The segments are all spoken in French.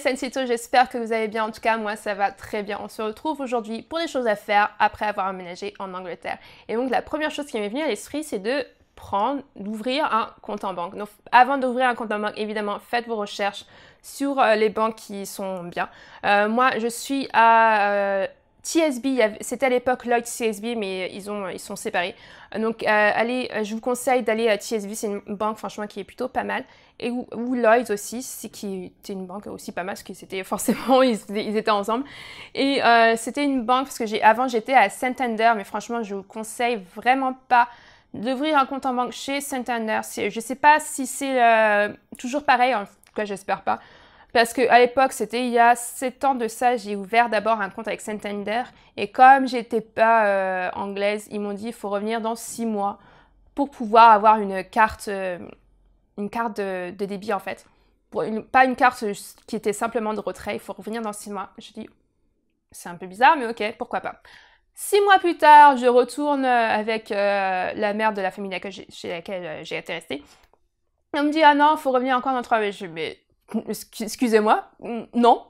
Sensito, j'espère que vous allez bien. En tout cas, moi, ça va très bien. On se retrouve aujourd'hui pour des choses à faire après avoir emménagé en Angleterre. Et donc, la première chose qui m'est venue à l'esprit, c'est de prendre, d'ouvrir un compte en banque. Donc, avant d'ouvrir un compte en banque, évidemment, faites vos recherches sur euh, les banques qui sont bien. Euh, moi, je suis à euh, TSB, c'était à l'époque Lloyd CSB, mais ils, ont, ils sont séparés. Donc, euh, allez, euh, je vous conseille d'aller à TSB, c'est une banque franchement qui est plutôt pas mal. Et ou, Lloyd aussi, c'est qui était une banque aussi pas mal, parce que c'était forcément, ils, étaient ensemble. Et euh, c'était une banque, parce que j'ai, avant j'étais à Santander, mais franchement, je vous conseille vraiment pas d'ouvrir un compte en banque chez Santander. Je ne sais pas si c'est toujours pareil, en tout cas, j'espère pas. Parce que à l'époque, c'était il y a 7 ans de ça, j'ai ouvert d'abord un compte avec Santander. Et comme j'étais pas euh, anglaise, ils m'ont dit il faut revenir dans 6 mois pour pouvoir avoir une carte, euh, une carte de, débit en fait. Pour une, pas une carte qui était simplement de retrait, il faut revenir dans 6 mois. Je dis c'est un peu bizarre, mais ok, pourquoi pas. Six mois plus tard, je retourne euh, avec la mère de la famille chez laquelle j'ai été restée. Elle me dit Ah non, il faut revenir encore dans trois mois. Je dis Mais excusez-moi, non.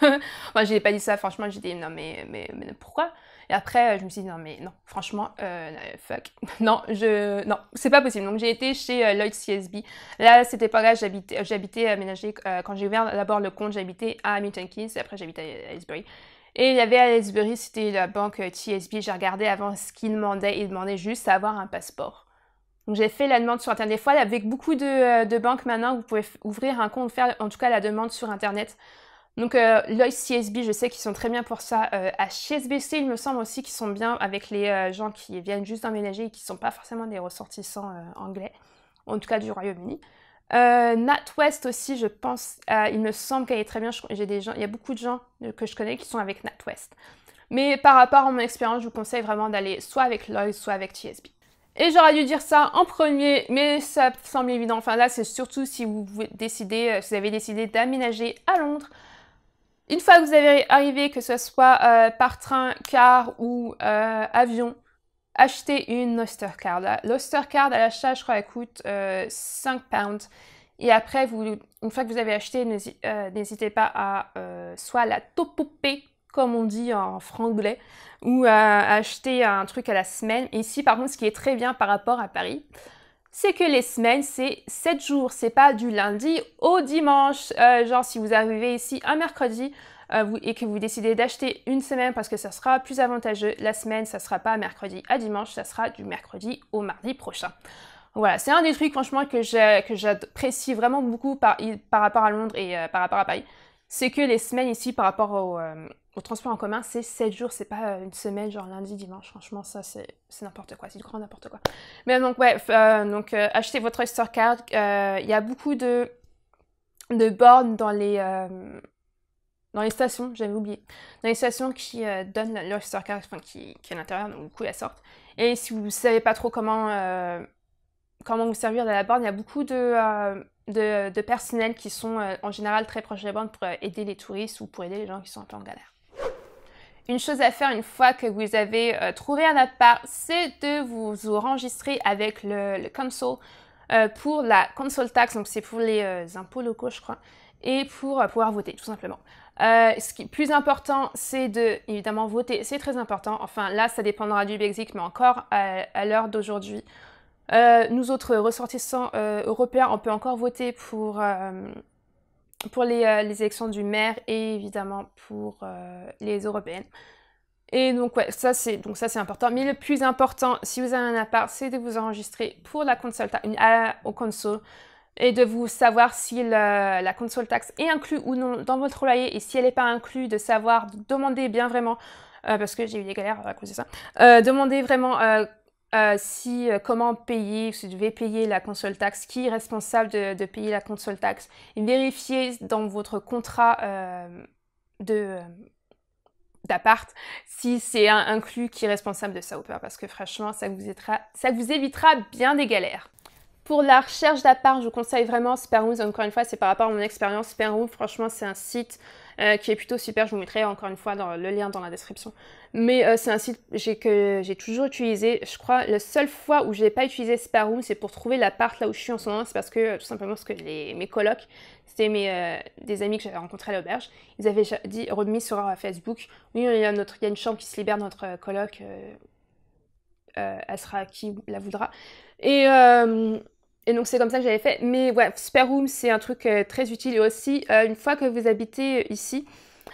Moi, je n'ai pas dit ça, franchement, j'ai dit non, mais, mais, pourquoi Et après, euh, je me suis dit non, mais non, franchement, euh, fuck. Non, je, non, c'est pas possible. Donc, j'ai été chez euh, Lloyd CSB. Là, c'était pas là j'habitais, j'habitais aménagé, quand j'ai ouvert d'abord le compte, j'habitais à Milton Keynes après, j'habitais à Aylesbury. Et il y avait à Aylesbury, c'était la banque TSB. J'ai regardé avant ce qu'ils demandaient. Ils demandaient juste avoir un passeport. Donc j'ai fait la demande sur Internet. Des fois, avec beaucoup de, euh, banques maintenant, vous pouvez ouvrir un compte, faire en tout cas la demande sur Internet. Donc euh, CSB, je sais qu'ils sont très bien pour ça. Euh, à HSBC, il me semble aussi qu'ils sont bien avec les euh, gens qui viennent juste d'emménager et qui ne sont pas forcément des ressortissants anglais, en tout cas du Royaume-Uni. NatWest aussi, je pense, il me semble qu'elle est très bien. J'ai des il y a beaucoup de gens que je connais qui sont avec NatWest. Mais par rapport à mon expérience, je vous conseille vraiment d'aller soit avec Lloyd, soit avec TSB. Et j'aurais dû dire ça en premier, mais ça semble évident. Enfin là, c'est surtout si vous, décidez, euh, si vous avez décidé d'aménager à Londres. Une fois que vous avez arrivé, que ce soit euh, par train, car ou euh, avion, achetez une Oyster Card. L'Oyster Card à l'achat, je crois, elle coûte 5 pounds. Et après, vous, une fois que vous avez acheté, n'hésitez pas à soit la topoper, comme on dit en franglais, ou à acheter un truc à la semaine. ici, par contre, ce qui est très bien par rapport à Paris, c'est que les semaines, c'est 7 jours. C'est pas du lundi au dimanche. Euh, genre, si vous arrivez ici un mercredi euh, et que vous décidez d'acheter une semaine parce que ça sera plus avantageux, la semaine, ça sera pas mercredi à dimanche, ça sera du mercredi au mardi prochain. Voilà, c'est un des trucs, franchement, que j'apprécie vraiment beaucoup par, par rapport à Londres et euh, par rapport à Paris c'est que les semaines ici par rapport au, euh, transport en commun, c'est 7 jours, c'est pas euh, une semaine, genre lundi, dimanche. Franchement, ça, c'est n'importe quoi, c'est du grand n'importe quoi. Mais donc, ouais, euh, donc, achetez votre Oyster Card. Il y a beaucoup de, de bornes dans les, dans les stations, j'avais oublié. Dans les stations qui donnent l'Oyster Card, enfin, qui, est à l'intérieur, donc du coup, la sortent. Et si vous ne savez pas trop comment, comment vous servir de la borne, il y a beaucoup de de, personnel qui sont euh, en général très proches de la pour euh, aider les touristes ou pour aider les gens qui sont un peu en galère. Une chose à faire une fois que vous avez euh, trouvé un appart, c'est de vous enregistrer avec le, console pour la console taxe, donc c'est pour les impôts locaux, je crois, et pour pouvoir voter, tout simplement. ce qui est plus important, c'est de, évidemment, voter, c'est très important. Enfin, là, ça dépendra du Brexit, mais encore à l'heure d'aujourd'hui, euh, nous autres ressortissants euh, européens, on peut encore voter pour, euh, pour les, élections du maire et évidemment pour les européennes. Et donc ça c'est donc ça c'est important. Mais le plus important, si vous avez un appart, c'est de vous enregistrer pour la console au console et de vous savoir si la, console taxe est inclue ou non dans votre loyer et si elle n'est pas inclue, de savoir demander bien vraiment parce que j'ai eu des galères à cause de ça. demandez vraiment euh, si, euh, comment payer, si vous devez payer la console taxe, qui est responsable de, payer la console taxe. Vérifiez dans votre contrat euh, de d'appart si c'est un inclus qui est responsable de ça ou pas parce que franchement ça vous évitera, ça vous évitera bien des galères. Pour la recherche d'appart, je vous conseille vraiment Sparrows encore une fois, c'est par rapport à mon expérience Spermooz, franchement c'est un site euh, qui est plutôt super. Je vous mettrai encore une fois dans, le lien dans la description. Mais euh, c'est un site que j'ai toujours utilisé. Je crois la seule fois où je n'ai pas utilisé Sparoom, c'est pour trouver l'appart là où je suis en ce moment. C'est parce que euh, tout simplement parce que mes colocs, c'était des amis que j'avais rencontrés à l'auberge. Ils avaient dit remis sur Facebook. Oui, il y a, notre, il y a une chambre qui se libère notre coloc. elle sera qui la voudra. Et et donc c'est comme ça que j'avais fait. Mais ouais, Spare Room, c'est un truc euh, très utile. Et aussi, euh, une fois que vous habitez euh, ici,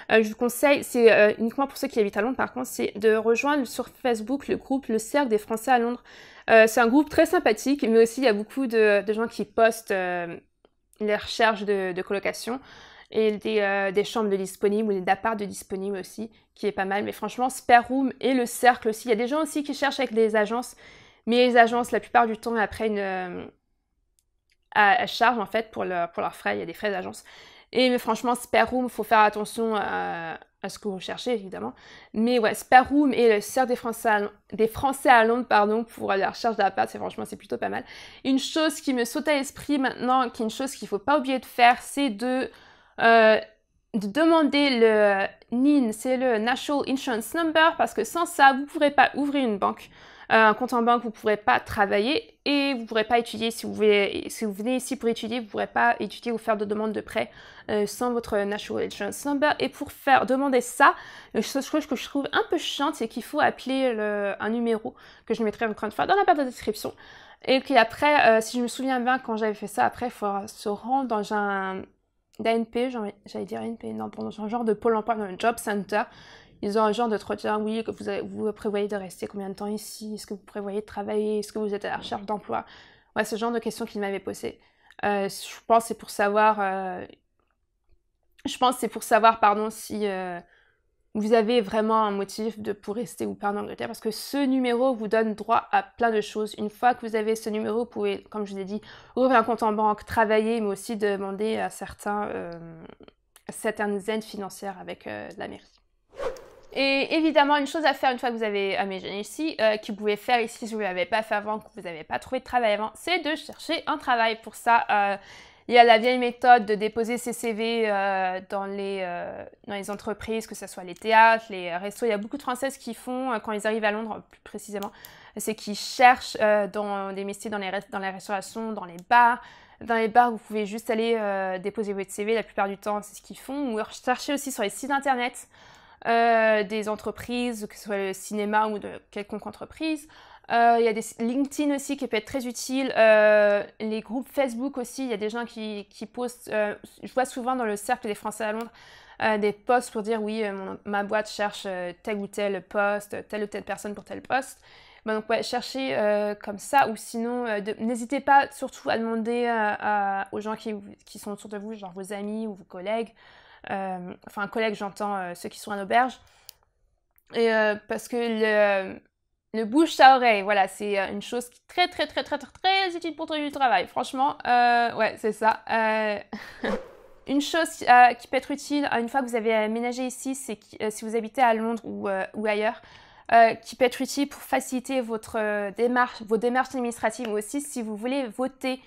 je vous conseille, c'est uniquement pour ceux qui habitent à Londres par contre, c'est de rejoindre sur Facebook le groupe Le Cercle des Français à Londres. c'est un groupe très sympathique, mais aussi il y a beaucoup de, gens qui postent les recherches de, colocation et des, chambres de disponibles ou des d'apparts de disponibles aussi, qui est pas mal. Mais franchement, Spare Room et Le Cercle aussi. Il y a des gens aussi qui cherchent avec des agences, mais les agences, la plupart du temps, après une charge elles en fait pour, pour leurs frais. Il y a des frais d'agence. Et franchement, Spare Room, faut faire attention euh, à, ce que vous recherchez évidemment. Mais ouais, Spare Room et le Cercle des Français à, des Français à Londres pardon, pour la recherche d'appart, c'est franchement c'est plutôt pas mal. Une chose qui me saute à l'esprit maintenant, qui est une chose qu'il ne faut pas oublier de faire, c'est de, euh, de demander le NIN, c'est le National Insurance Number, parce que sans ça, vous ne pourrez pas ouvrir une banque. Euh, un compte en banque, vous ne pourrez pas travailler et vous ne pourrez pas étudier. Si vous, voulez, si vous venez ici pour étudier, vous ne pourrez pas étudier ou faire de demande de prêt euh, sans votre National Insurance Number. Et pour faire demander ça, euh, ce que je trouve un peu chiant, c'est qu'il faut appeler un numéro que je mettrai train de faire dans la barre de description. Et puis après, si je me souviens bien, quand j'avais fait ça, après, il faudra se rendre dans un d'ANP, e, j'allais dire ANP, e, non, dans un genre de Pôle emploi dans un Job Center. Ils ont un genre de trottin, oui, que vous, vous prévoyez de rester combien de temps ici Est-ce que vous prévoyez de travailler Est-ce que vous êtes à la recherche d'emploi Ouais, ce genre de questions qu'ils m'avaient posées. Euh, je pense c'est pour savoir... Euh, je pense c'est pour savoir, pardon, si euh, vous avez vraiment un motif de, pour rester ou pas en Angleterre. Parce que ce numéro vous donne droit à plein de choses. Une fois que vous avez ce numéro, vous pouvez, comme je vous dit, ouvrir un compte en banque, travailler, mais aussi demander à certains... certaines aides financières avec la mairie. Et évidemment, une chose à faire une fois que vous avez aménagé ici, euh, que vous pouvez faire ici si vous ne l'avez pas fait avant, que vous n'avez pas trouvé de travail avant, c'est de chercher un travail. Pour ça, euh, il y a la vieille méthode de déposer ses CV euh, dans, les, euh, dans les entreprises, que ce soit les théâtres, les restos. Il y a beaucoup de Françaises qui font, quand ils arrivent à Londres plus précisément, c'est qu'ils cherchent dans des métiers dans, les, dans la dans les bars, dans les bars, vous pouvez juste aller déposer votre CV la plupart du temps, c'est ce qu'ils font. Ou chercher aussi sur les sites internet. Euh, des entreprises, que ce soit le cinéma ou de quelconque entreprise. Euh, il y a des LinkedIn aussi qui peut être très utile. Euh, les groupes Facebook aussi, il y a des gens qui, qui postent. je vois souvent dans le cercle des Français à Londres des posts pour dire oui, ma boîte cherche tel ou tel poste, telle ou telle personne pour tel poste. Ben donc ouais, cherchez comme ça ou sinon n'hésitez pas surtout à demander aux gens qui, qui, sont autour de vous, genre vos amis ou vos collègues, euh, enfin collègues, j'entends euh, ceux qui sont à l'auberge. Et euh, parce que le, bouche à oreille, voilà, c'est une chose qui est très très très très très très utile pour trouver du travail. Franchement, ouais, c'est ça. une chose qui peut être utile une fois que vous avez aménagé ici, c'est si vous habitez à Londres ou, ailleurs, qui peut être utile pour faciliter votre démarche, vos démarches administratives, ou aussi si vous voulez voter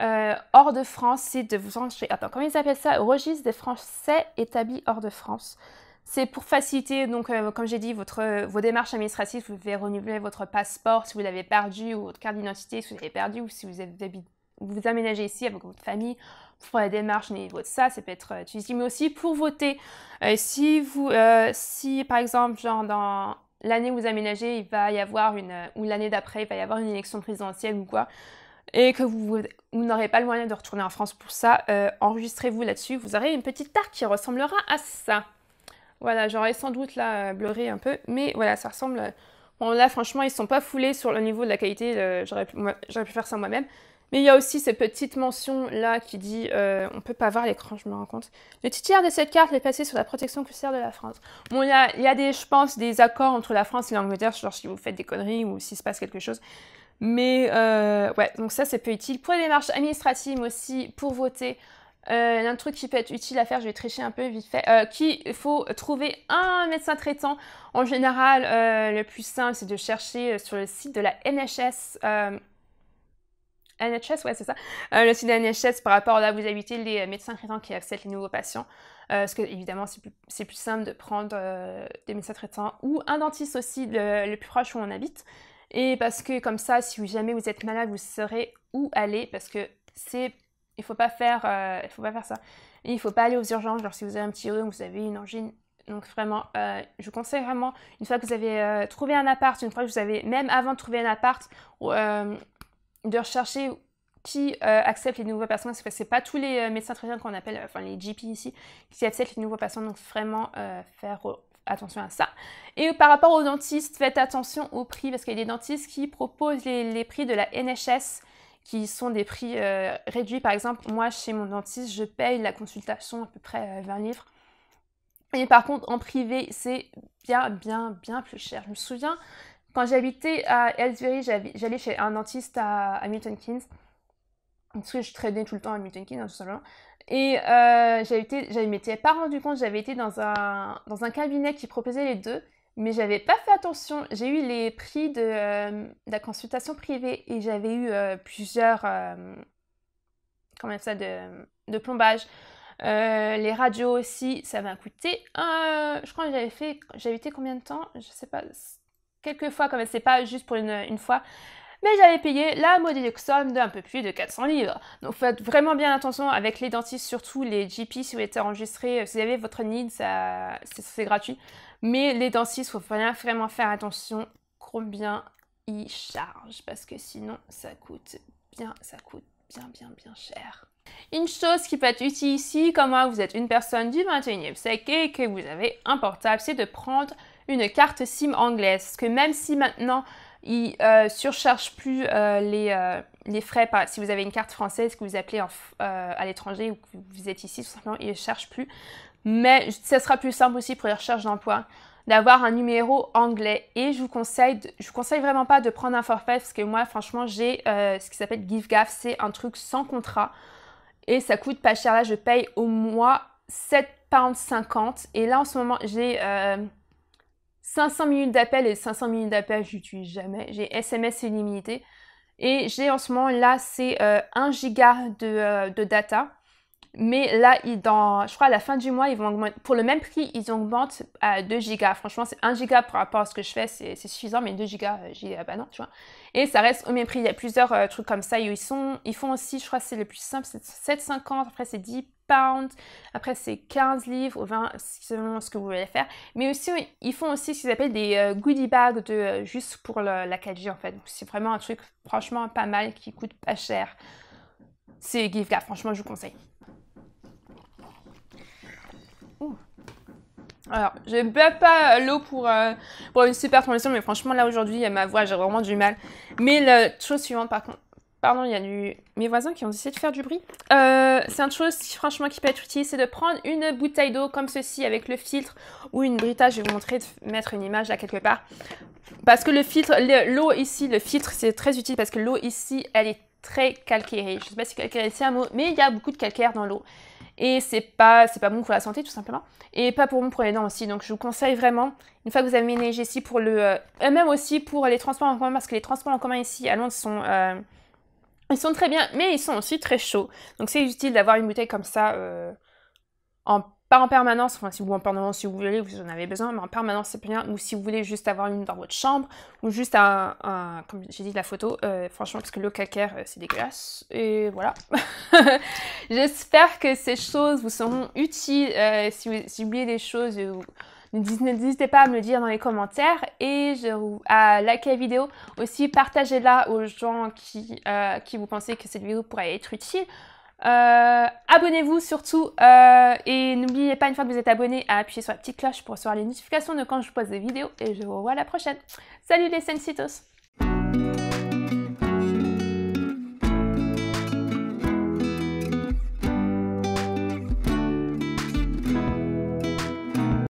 euh, hors de France, c'est de vous enregistrer. Attends, comment ils appellent ça Registre des Français établis hors de France. C'est pour faciliter, donc, euh, comme j'ai dit, votre, euh, vos démarches administratives. Vous devez renouveler votre passeport si vous l'avez perdu, ou votre carte d'identité si vous l'avez perdu, ou si vous avez, vous aménagez ici avec votre famille pour la démarche mais niveau ça, ça peut être utilisé, mais aussi pour voter. si vous, si par exemple, genre dans l'année où vous aménagez, il va y avoir une, ou l'année d'après, il va y avoir une élection présidentielle ou quoi, et que vous, n'aurez pas le moyen de retourner en France pour ça, euh, enregistrez-vous là-dessus. Vous aurez une petite tarte qui ressemblera à ça. Voilà, j'aurais sans doute là euh, bleuré un peu, mais voilà, ça ressemble. Euh, bon, là, franchement, ils sont pas foulés sur le niveau de la qualité. j'aurais, pu, faire ça moi-même. Mais il y a aussi cette petite mention là qui dit euh, on peut pas voir l'écran, je me rends compte. Le titulaire de cette carte est passé sur la protection sert de la France. Bon, il y a, y a, des, je pense, des accords entre la France et l'Angleterre, genre si vous faites des conneries ou s'il se passe quelque chose. Mais euh, ouais, donc ça c'est peu utile. Pour les démarches administratives aussi, pour voter, euh, un truc qui peut être utile à faire, je vais tricher un peu vite fait, euh, qu'il faut trouver un médecin traitant. En général, euh, le plus simple c'est de chercher sur le site de la NHS. NHS, ouais, c'est ça. le site de NHS, par rapport à là où vous habitez, les médecins traitants qui acceptent les nouveaux patients. parce que, évidemment, c'est plus, plus, simple de prendre des médecins traitants ou un dentiste aussi, le plus proche où on habite. Et parce que comme ça, si jamais vous êtes malade, vous saurez où aller parce que c'est il faut pas faire euh, il faut pas faire ça. Et il faut pas aller aux urgences genre si vous avez un petit rhume, vous avez une angine. Donc vraiment, euh, je vous conseille vraiment une fois que vous avez euh, trouvé un appart, une fois que vous avez même avant de trouver un appart, de rechercher qui accepte les nouveaux patients parce que ce n'est pas tous les médecins traitants qu'on appelle enfin les GP ici qui acceptent les nouveaux patients donc vraiment faire attention à ça. Et par rapport aux dentistes, faites attention au prix parce qu'il y a des dentistes qui proposent les, prix de la NHS qui sont des prix euh, réduits. Par exemple, moi, chez mon dentiste, je paye la consultation à peu près 20 euh, livres. Et par contre, en privé, c'est bien, bien, bien plus cher. Je me souviens, quand j'habitais à Elsbury, j'allais chez un dentiste à, à Milton Keynes parce que je traînais tout le temps à Milton hein, Keynes, tout simplement. Et euh, j'avais m'étais pas rendu compte, j'avais été dans un, dans un cabinet qui proposait les deux, mais j'avais pas fait attention. J'ai eu les prix de, euh, la consultation privée et j'avais eu euh, plusieurs plusieurs, comment ça, de, de plombage. Euh, les radios aussi, ça m'a coûté. je crois que j'avais fait, j'avais été combien de temps Je sais pas, quelques fois quand même, c'est pas juste pour une, une fois mais j'avais payé la modique d'un peu plus de 400 livres. Donc faites vraiment bien attention avec les dentistes, surtout les GP si vous êtes enregistré, euh, si vous avez votre NID, ça, c'est, gratuit. Mais les dentistes, il faut vraiment faire attention combien ils chargent, parce que sinon ça coûte bien, ça coûte bien, bien, bien cher. Une chose qui peut être utile ici, comme vous êtes une personne du 21e siècle et que vous avez un portable, c'est de prendre une carte SIM anglaise. Parce que même si maintenant il ne euh, surcharge plus euh, les, euh, les frais, si vous avez une carte française que vous appelez à l'étranger ou que vous êtes ici, tout simplement, il ne charge plus. Mais ce sera plus simple aussi pour les recherches d'emploi d'avoir un numéro anglais. Et je vous conseille, je vous conseille vraiment pas de prendre un forfait parce que moi, franchement, j'ai ce qui s'appelle GiveGaf. C'est un truc sans contrat et ça coûte pas cher. Là, je paye au mois 7,50 pounds. Et là, en ce moment, j'ai 500 minutes d'appel et 500 minutes d'appel, n'utilise jamais. J'ai SMS illimité. Et j'ai en ce moment là, c'est 1 euh, giga euh, de, data. Mais là, ils, dans, je crois à la fin du mois, ils vont Pour le même prix, ils augmentent à 2 giga Franchement, c'est 1 giga par rapport à ce que je fais, c'est suffisant, mais 2 giga euh, j'ai ah bah non, tu vois. Et ça reste au même prix. Il y a plusieurs trucs comme ça. Ils, sont, ils font aussi, je crois, c'est le plus simple, c'est 7,50. Après, c'est 10 après, c'est 15 livres ou 20 selon ce que vous voulez faire. Mais aussi, ils font aussi ce qu'ils appellent des euh, goodie bags de, euh, juste pour la 4 en fait. c'est vraiment un truc franchement pas mal qui coûte pas cher. C'est GiveGap, franchement, je vous conseille. Alors, je ne pas euh, l'eau pour, pour une super transition, mais franchement, là aujourd'hui, ma voix, j'ai vraiment du mal. Mais la chose suivante, par contre, Pardon, il y a du... mes voisins qui ont essayé de faire du bruit. Euh, c'est une chose, franchement, qui peut être utile, c'est de prendre une bouteille d'eau comme ceci avec le filtre ou une brita. Je vais vous montrer de mettre une image là quelque part. Parce que le filtre, l'eau ici, le filtre, c'est très utile parce que l'eau ici, elle est très calcaire. Je ne sais pas si calcaire c'est un mot, mais il y a beaucoup de calcaire dans l'eau. Et c'est pas, c'est pas bon pour la santé, tout simplement. Et pas pour bon pour les dents aussi. Donc, je vous conseille vraiment, une fois que vous avez ménagé ici pour le, euh, même aussi pour les transports en commun, parce que les transports en commun ici à Londres sont, euh, ils sont très bien, mais ils sont aussi très chauds. Donc c'est utile d'avoir une bouteille comme ça, euh, en, pas en permanence, enfin si vous en permanence si vous voulez, vous en avez besoin, mais en permanence c'est bien. Ou si vous voulez juste avoir une dans votre chambre, ou juste un, comme j'ai dit la photo, euh, franchement parce que le calcaire euh, c'est dégueulasse. Et voilà. J'espère que ces choses vous seront utiles si vous, oubliez des choses. N'hésitez pas à me le dire dans les commentaires et à liker la vidéo. Aussi, partagez-la aux gens qui, euh, qui vous pensez que cette vidéo pourrait être utile. Euh, abonnez-vous surtout euh, et n'oubliez pas une fois que vous êtes abonné à appuyer sur la petite cloche pour recevoir les notifications de quand je pose des vidéos et je vous revois à la prochaine. Salut les Sensitos